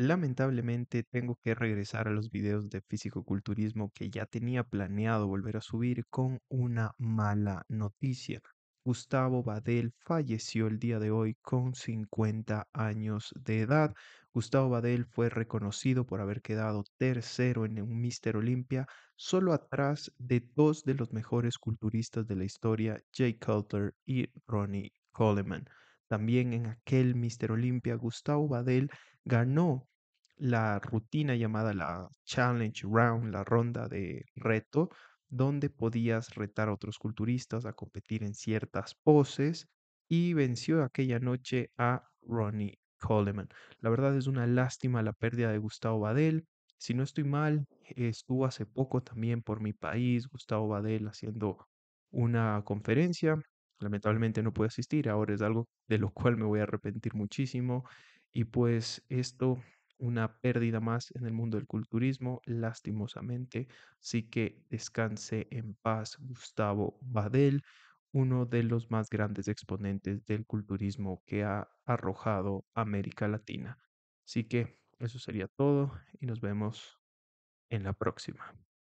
Lamentablemente tengo que regresar a los videos de físico-culturismo que ya tenía planeado volver a subir con una mala noticia. Gustavo Badel falleció el día de hoy con 50 años de edad. Gustavo Badel fue reconocido por haber quedado tercero en un Mister Olympia, solo atrás de dos de los mejores culturistas de la historia, Jay Coulter y Ronnie Coleman. También en aquel Mister Olympia Gustavo Badel ganó la rutina llamada la Challenge Round, la ronda de reto, donde podías retar a otros culturistas a competir en ciertas poses y venció aquella noche a Ronnie Coleman. La verdad es una lástima la pérdida de Gustavo Badel. Si no estoy mal, estuvo hace poco también por mi país, Gustavo Badel, haciendo una conferencia lamentablemente no puede asistir, ahora es algo de lo cual me voy a arrepentir muchísimo y pues esto una pérdida más en el mundo del culturismo, lastimosamente. sí que descanse en paz Gustavo Badel, uno de los más grandes exponentes del culturismo que ha arrojado América Latina. Así que eso sería todo y nos vemos en la próxima.